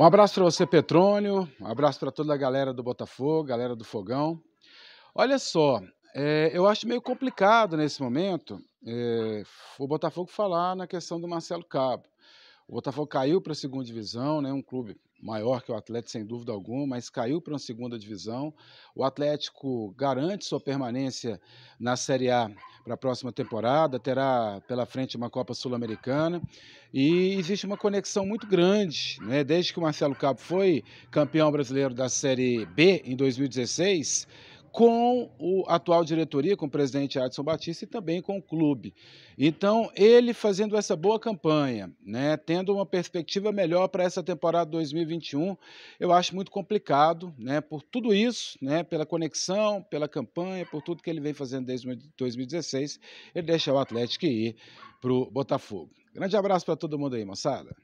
Um abraço para você, Petrônio. Um abraço para toda a galera do Botafogo, galera do Fogão. Olha só, é, eu acho meio complicado nesse momento é, o Botafogo falar na questão do Marcelo Cabo. O Botafogo caiu para a segunda divisão, né, um clube maior que o Atlético, sem dúvida alguma, mas caiu para uma segunda divisão. O Atlético garante sua permanência na Série A para a próxima temporada, terá pela frente uma Copa Sul-Americana e existe uma conexão muito grande, né? Desde que o Marcelo Cabo foi campeão brasileiro da Série B em 2016, com a atual diretoria, com o presidente Adson Batista e também com o clube. Então, ele fazendo essa boa campanha, né, tendo uma perspectiva melhor para essa temporada 2021, eu acho muito complicado, né, por tudo isso, né, pela conexão, pela campanha, por tudo que ele vem fazendo desde 2016, ele deixa o Atlético ir para o Botafogo. Grande abraço para todo mundo aí, moçada.